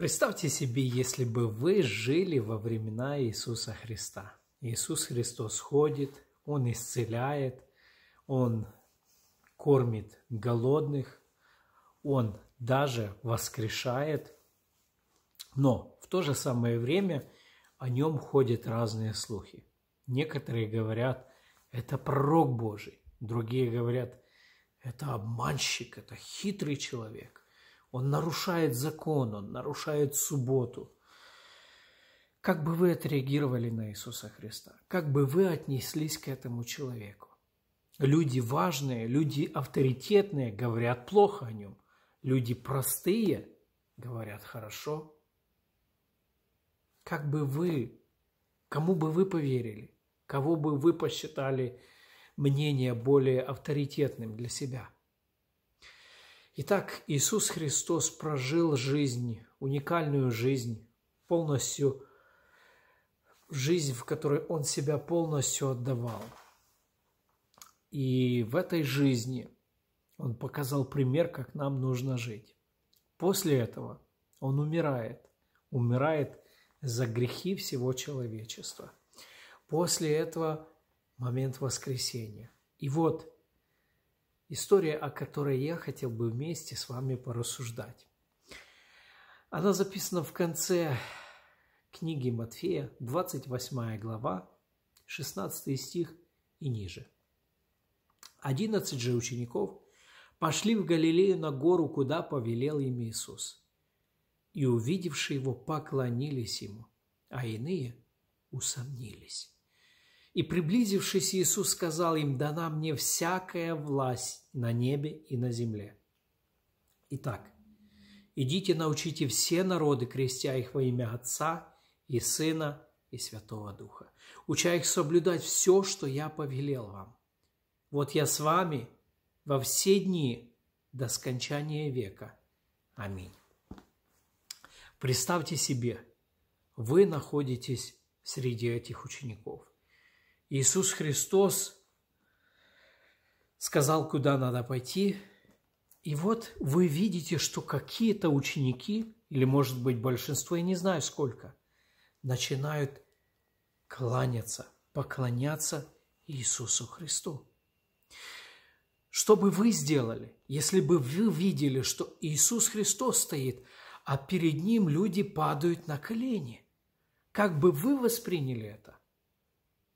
Представьте себе, если бы вы жили во времена Иисуса Христа. Иисус Христос ходит, Он исцеляет, Он кормит голодных, Он даже воскрешает. Но в то же самое время о Нем ходят разные слухи. Некоторые говорят, это пророк Божий, другие говорят, это обманщик, это хитрый человек. Он нарушает закон, он нарушает субботу. Как бы вы отреагировали на Иисуса Христа? Как бы вы отнеслись к этому человеку? Люди важные, люди авторитетные говорят плохо о нем. Люди простые говорят хорошо. Как бы вы, кому бы вы поверили? Кого бы вы посчитали мнение более авторитетным для себя – Итак, Иисус Христос прожил жизнь, уникальную жизнь, полностью жизнь, в которой Он себя полностью отдавал. И в этой жизни Он показал пример, как нам нужно жить. После этого Он умирает, умирает за грехи всего человечества. После этого момент воскресения. И вот История, о которой я хотел бы вместе с вами порассуждать. Она записана в конце книги Матфея, 28 глава, 16 стих и ниже. Одиннадцать же учеников пошли в Галилею на гору, куда повелел им Иисус. И, увидевши его, поклонились ему, а иные усомнились. И, приблизившись, Иисус сказал им, «Дана мне всякая власть на небе и на земле». Итак, идите научите все народы, крестя их во имя Отца и Сына и Святого Духа, уча их соблюдать все, что я повелел вам. Вот я с вами во все дни до скончания века. Аминь. Представьте себе, вы находитесь среди этих учеников. Иисус Христос сказал, куда надо пойти. И вот вы видите, что какие-то ученики, или, может быть, большинство, я не знаю сколько, начинают кланяться, поклоняться Иисусу Христу. Что бы вы сделали, если бы вы видели, что Иисус Христос стоит, а перед Ним люди падают на колени? Как бы вы восприняли это?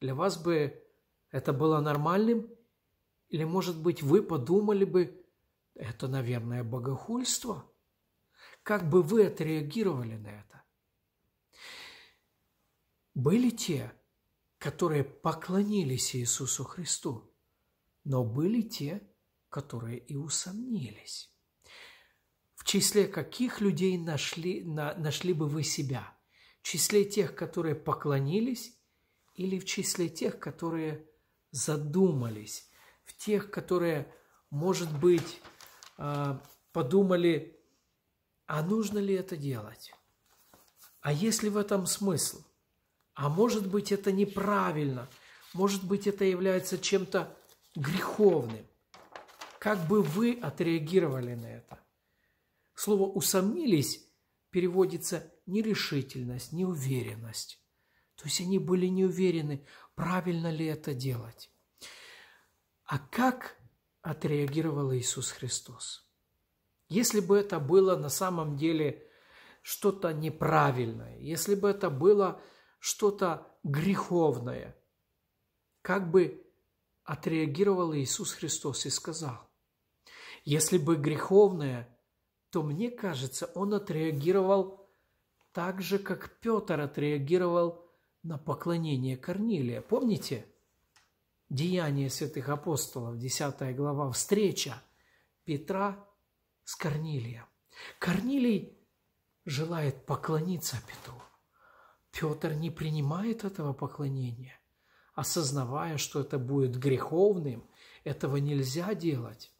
Для вас бы это было нормальным? Или, может быть, вы подумали бы, это, наверное, богохульство? Как бы вы отреагировали на это? Были те, которые поклонились Иисусу Христу, но были те, которые и усомнились. В числе каких людей нашли, на, нашли бы вы себя? В числе тех, которые поклонились или в числе тех, которые задумались, в тех, которые, может быть, а, подумали, а нужно ли это делать? А есть ли в этом смысл? А может быть, это неправильно? Может быть, это является чем-то греховным? Как бы вы отреагировали на это? Слово «усомнились» переводится нерешительность, неуверенность. То есть они были не уверены, правильно ли это делать. А как отреагировал Иисус Христос? Если бы это было на самом деле что-то неправильное, если бы это было что-то греховное, как бы отреагировал Иисус Христос и сказал, если бы греховное, то мне кажется, он отреагировал так же, как Петр отреагировал на поклонение Корнилия. Помните? Деяние святых апостолов, 10 глава, встреча Петра с Корнилием. Корнилий желает поклониться Петру. Петр не принимает этого поклонения, осознавая, что это будет греховным, этого нельзя делать.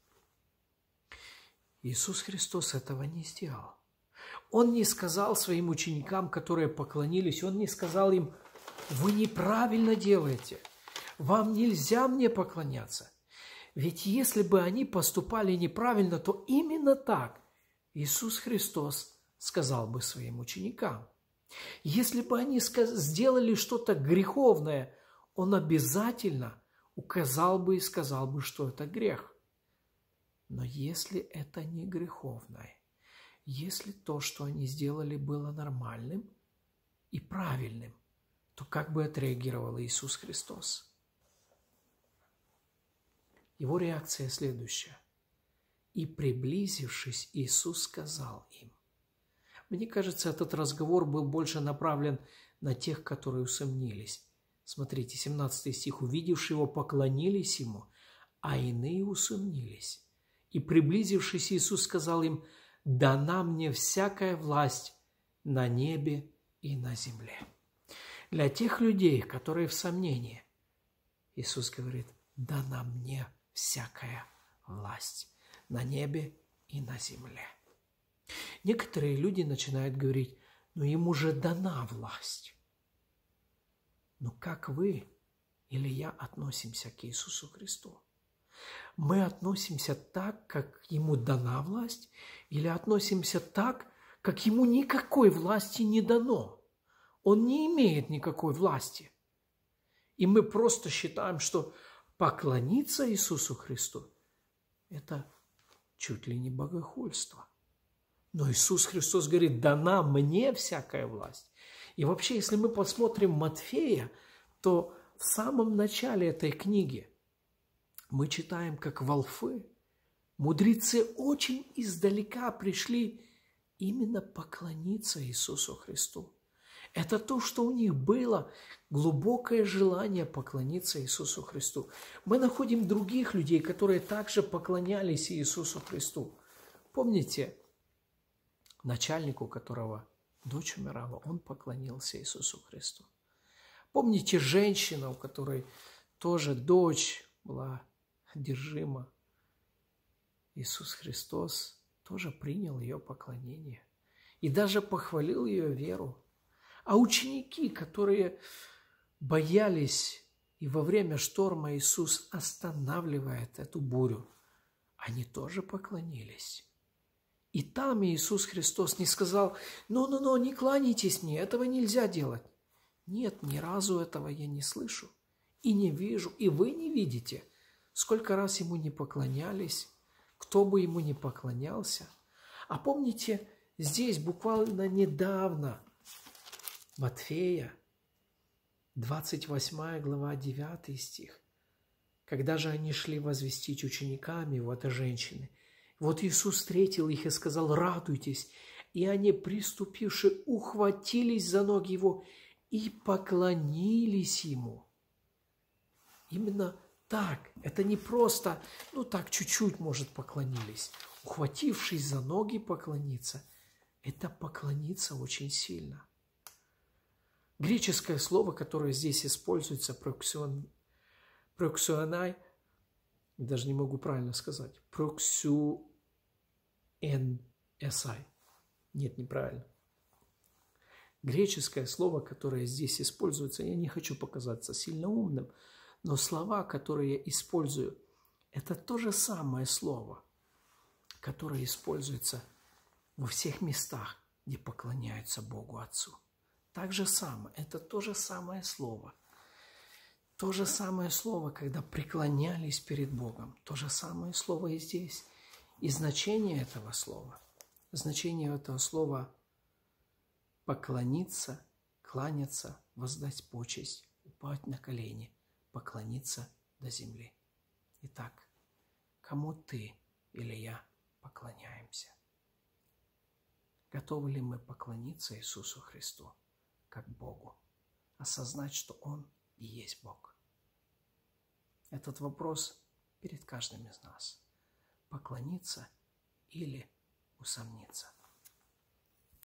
Иисус Христос этого не сделал. Он не сказал своим ученикам, которые поклонились, он не сказал им, вы неправильно делаете. Вам нельзя мне поклоняться. Ведь если бы они поступали неправильно, то именно так Иисус Христос сказал бы своим ученикам. Если бы они сделали что-то греховное, Он обязательно указал бы и сказал бы, что это грех. Но если это не греховное, если то, что они сделали, было нормальным и правильным, то как бы отреагировал Иисус Христос? Его реакция следующая. «И приблизившись, Иисус сказал им». Мне кажется, этот разговор был больше направлен на тех, которые усомнились. Смотрите, 17 стих. «Увидевшие его, поклонились ему, а иные усомнились. И приблизившись, Иисус сказал им, «Дана мне всякая власть на небе и на земле» для тех людей, которые в сомнении. Иисус говорит, дана мне всякая власть на небе и на земле. Некоторые люди начинают говорить, «Ну ему же дана власть. Но «Ну, как вы или я относимся к Иисусу Христу? Мы относимся так, как ему дана власть, или относимся так, как ему никакой власти не дано? он не имеет никакой власти. И мы просто считаем, что поклониться Иисусу Христу – это чуть ли не богохульство. Но Иисус Христос говорит, дана мне всякая власть. И вообще, если мы посмотрим Матфея, то в самом начале этой книги мы читаем, как волфы, мудрецы очень издалека пришли именно поклониться Иисусу Христу. Это то, что у них было глубокое желание поклониться Иисусу Христу. Мы находим других людей, которые также поклонялись Иисусу Христу. Помните начальнику, которого дочь умирала, он поклонился Иисусу Христу. Помните женщину, у которой тоже дочь была одержима. Иисус Христос тоже принял ее поклонение и даже похвалил ее веру. А ученики, которые боялись, и во время шторма Иисус останавливает эту бурю, они тоже поклонились. И там Иисус Христос не сказал, ну-ну-ну, не кланяйтесь мне, этого нельзя делать. Нет, ни разу этого я не слышу и не вижу, и вы не видите, сколько раз ему не поклонялись, кто бы ему не поклонялся. А помните, здесь буквально недавно – Матфея, 28 глава, 9 стих. Когда же они шли возвестить ученикам его, это женщины, вот Иисус встретил их и сказал, радуйтесь, и они, приступивши, ухватились за ноги его и поклонились ему. Именно так, это не просто, ну так чуть-чуть, может, поклонились. Ухватившись за ноги поклониться, это поклониться очень сильно – Греческое слово, которое здесь используется, проксион, проксионай, даже не могу правильно сказать, проксюэнэсай. Нет, неправильно. Греческое слово, которое здесь используется, я не хочу показаться сильно умным, но слова, которые я использую, это то же самое слово, которое используется во всех местах, где поклоняются Богу Отцу. Так же самое, это то же самое слово. То же самое слово, когда преклонялись перед Богом. То же самое слово и здесь. И значение этого слова, значение этого слова – поклониться, кланяться, воздать почесть, упасть на колени, поклониться до земли. Итак, кому ты или я поклоняемся? Готовы ли мы поклониться Иисусу Христу? как Богу. Осознать, что Он и есть Бог. Этот вопрос перед каждым из нас. Поклониться или усомниться.